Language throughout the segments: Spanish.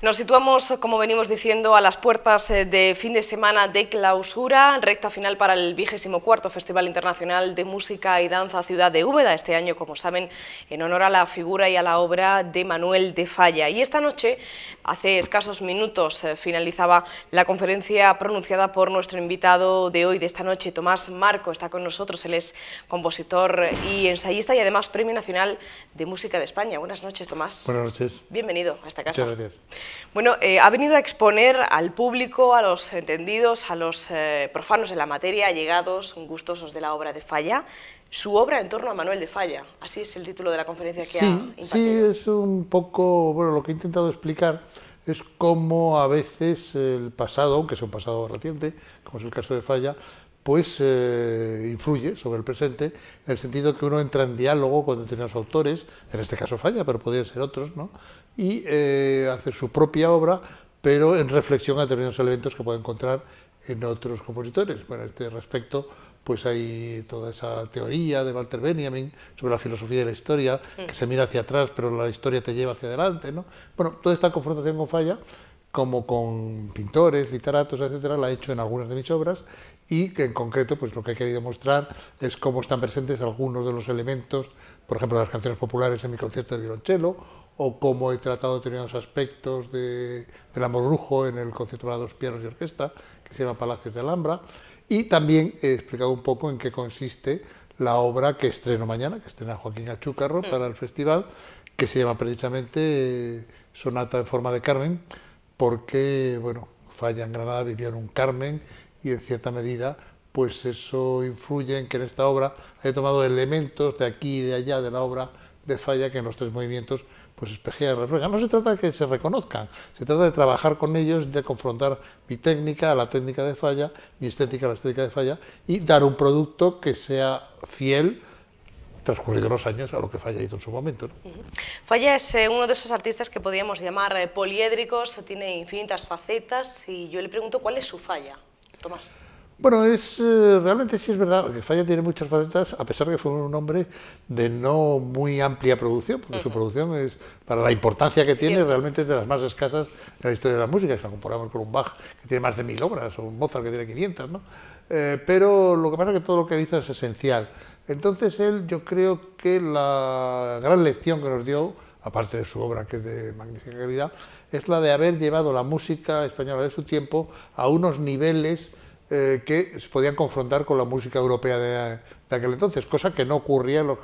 Nos situamos, como venimos diciendo, a las puertas eh, de fin de semana de clausura, recta final para el vigésimo cuarto Festival Internacional de Música y Danza Ciudad de Úbeda, este año, como saben, en honor a la figura y a la obra de Manuel de Falla. Y esta noche, hace escasos minutos, eh, finalizaba la conferencia pronunciada por nuestro invitado de hoy, de esta noche, Tomás Marco, está con nosotros, él es compositor y ensayista y además Premio Nacional de Música de España. Buenas noches, Tomás. Buenas noches. Bienvenido a esta casa. Muchas gracias. Bueno, eh, ha venido a exponer al público, a los entendidos, a los eh, profanos en la materia, llegados gustosos de la obra de Falla, su obra en torno a Manuel de Falla. Así es el título de la conferencia que ha impartido. Sí, es un poco, bueno, lo que he intentado explicar es como a veces el pasado, aunque sea un pasado reciente, como es el caso de Falla, pues eh, influye sobre el presente, en el sentido que uno entra en diálogo con determinados autores, en este caso Falla, pero podrían ser otros, ¿no? y eh, hace su propia obra, pero en reflexión a determinados elementos que puede encontrar en otros compositores. Bueno, este respecto, pues hay toda esa teoría de Walter Benjamin sobre la filosofía de la historia, que se mira hacia atrás, pero la historia te lleva hacia adelante, ¿no? Bueno, toda esta confrontación con Falla, como con pintores, literatos, etcétera, la he hecho en algunas de mis obras y que en concreto pues lo que he querido mostrar es cómo están presentes algunos de los elementos, por ejemplo, las canciones populares en mi concierto de violonchelo o cómo he tratado determinados aspectos del amor brujo en el concierto para dos pianos y orquesta, que se llama Palacios de Alhambra, y también he explicado un poco en qué consiste la obra que estreno mañana, que estrena Joaquín Achúcarro mm. para el festival, que se llama precisamente eh, Sonata en forma de Carmen, porque, bueno, Falla en Granada en un Carmen y en cierta medida pues eso influye en que en esta obra he tomado elementos de aquí y de allá de la obra de falla que en los tres movimientos pues espejea y refleja. No se trata de que se reconozcan, se trata de trabajar con ellos, de confrontar mi técnica a la técnica de falla, mi estética a la estética de falla y dar un producto que sea fiel transcurridos los años a lo que Falla hizo en su momento. Falla es eh, uno de esos artistas que podríamos llamar eh, poliédricos, tiene infinitas facetas y yo le pregunto cuál es su falla, Tomás. Bueno, es eh, realmente sí es verdad que Falla tiene muchas facetas, a pesar de que fue un hombre de no muy amplia producción, porque su producción es, para la importancia que tiene, realmente es de las más escasas en la historia de la música, si la comparamos con un Bach que tiene más de mil obras, o un Mozart que tiene 500, ¿no? Eh, pero lo que pasa es que todo lo que hizo es esencial. Entonces él, yo creo que la gran lección que nos dio, aparte de su obra que es de magnífica calidad, es la de haber llevado la música española de su tiempo a unos niveles eh, que se podían confrontar con la música europea de, aquel entonces, cosa que no ocurría en, los,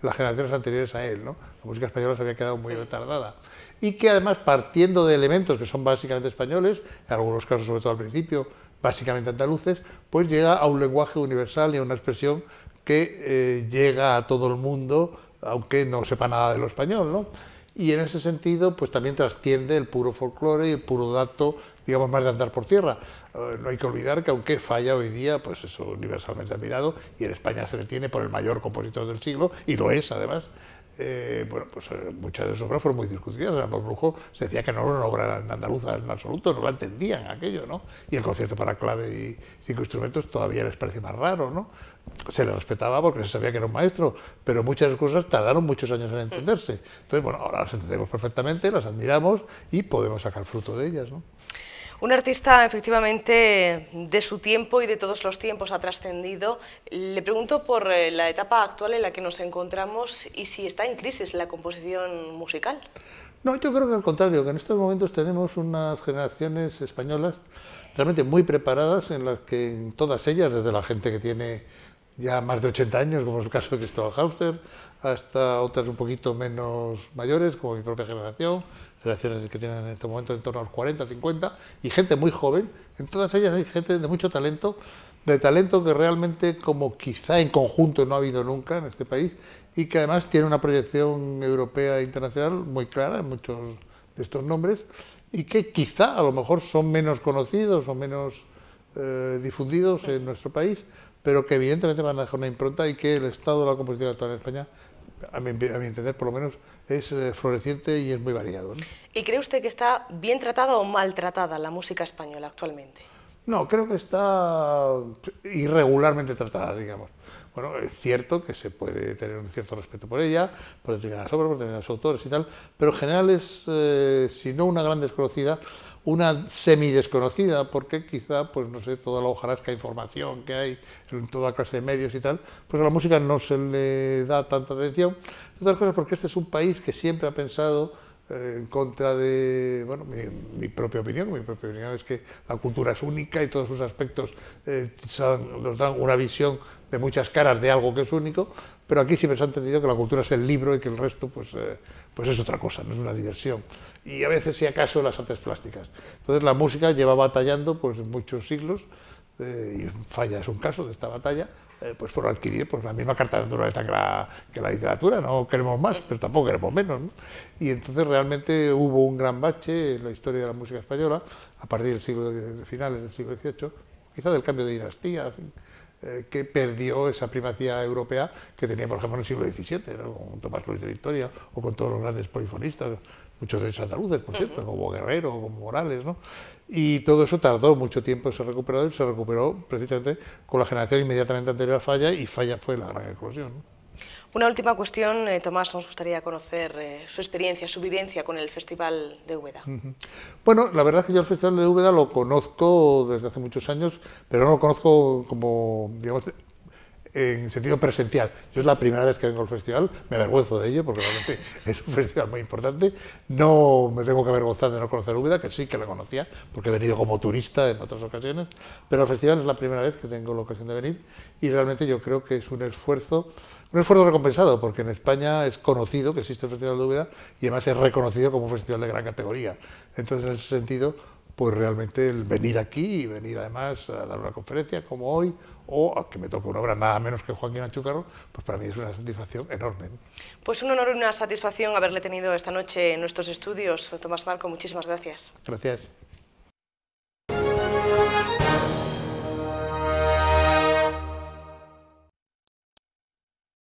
las generaciones anteriores a él. La música española se había quedado muy retardada. Y que además, partiendo de elementos que son básicamente españoles, en algunos casos, sobre todo al principio, básicamente andaluces, pues llega a un lenguaje universal y a una expresión que eh, llega a todo el mundo, aunque no sepa nada de lo español. Y en ese sentido, pues también trasciende el puro folclore y el puro dato digamos, más de andar por tierra. Eh, no hay que olvidar que aunque falla hoy día, pues eso universalmente admirado, y en España se le tiene por el mayor compositor del siglo, y lo es además, eh, bueno, pues eh, muchas de sus obras fueron muy discutidas. El brujo se decía que no era una obra andaluza en absoluto, no la entendían aquello, ¿no? Y el concierto para clave y cinco instrumentos todavía les parecía más raro, ¿no? Se le respetaba porque se sabía que era un maestro, pero muchas cosas tardaron muchos años en entenderse. Entonces, bueno, ahora las entendemos perfectamente, las admiramos y podemos sacar fruto de ellas, ¿no? Un artista efectivamente de su tiempo y de todos los tiempos ha trascendido. Le pregunto por eh, la etapa actual en la que nos encontramos y si está en crisis la composición musical. No, yo creo que al contrario, que en estos momentos tenemos unas generaciones españolas realmente muy preparadas en las que en todas ellas, desde la gente que tiene ya más de 80 años, como es el caso de Cristóbal Hauster, hasta otras un poquito menos mayores, como mi propia generación, generaciones que tienen en este momento en torno a los 40, 50, y gente muy joven. En todas ellas hay gente de mucho talento, de talento que realmente, como quizá en conjunto no ha habido nunca en este país, y que además tiene una proyección europea e internacional muy clara en muchos de estos nombres, y que quizá a lo mejor son menos conocidos o menos eh, difundidos en nuestro país, pero que evidentemente van a dejar una impronta y que el estado de la composición actual en España, a mi, entender, por lo menos, es eh, floreciente y es muy variado. ¿Y cree usted que está bien tratada o maltratada la música española actualmente? No, creo que está irregularmente tratada, digamos. Bueno, es cierto que se puede tener un cierto respeto por ella, por las obras, por los autores y tal, pero en general es, eh, si no una gran desconocida, una semi desconocida, porque quizá, pues no sé, toda la hojarasca información que hay en toda clase de medios y tal, pues a la música no se le da tanta atención. otras cosas, porque este es un país que siempre ha pensado eh, en contra de bueno, mi, propia opinión. Mi propia opinión es que la cultura es única y todos sus aspectos eh, nos dan una visión de muchas caras de algo que es único, pero aquí siempre se ha entendido que la cultura es el libro y que el resto pues, eh, pues es otra cosa, no es una diversión. Y a veces, si acaso, las artes plásticas. Entonces la música lleva batallando pues, muchos siglos, y Falla es un caso de esta batalla, eh, pues por adquirir pues, la misma carta de naturaleza que la, que la literatura, no queremos más, pero tampoco queremos menos. Y entonces realmente hubo un gran bache en la historia de la música española, a partir del siglo XVIII, finales del siglo XVIII, quizás del cambio de dinastía, eh, que perdió esa primacía europea que tenía, por ejemplo, en el siglo XVII, con Tomás Luis de Victoria o con todos los grandes polifonistas, muchos de ellos andaluces, por cierto, como Guerrero, como Morales, ¿no? Y todo eso tardó mucho tiempo en ser recuperado y se recuperó precisamente con la generación inmediatamente anterior a Falla y Falla fue la gran explosión. Una última cuestión, eh, Tomás, nos gustaría conocer eh, su experiencia, su vivencia con el Festival de Úbeda. Bueno, la verdad es que yo el Festival de Úbeda lo conozco desde hace muchos años, pero no lo conozco como, digamos, en sentido presencial. Yo es la primera vez que vengo al festival, me avergüenzo de ello porque realmente es un festival muy importante. No me tengo que avergonzar de no conocer Úbeda, que sí que la conocía, porque he venido como turista en otras ocasiones, pero el festival es la primera vez que tengo la ocasión de venir y realmente yo creo que es un esfuerzo un esfuerzo recompensado, porque en España es conocido que existe el Festival de Úbeda y además es reconocido como un festival de gran categoría. Entonces, en ese sentido, pues realmente el venir aquí y venir además a dar una conferencia como hoy o a que me toque una obra nada menos que Joaquín Chucarro, pues para mí es una satisfacción enorme. Pues un honor y una satisfacción haberle tenido esta noche en nuestros estudios. Tomás Marco, muchísimas gracias. Gracias.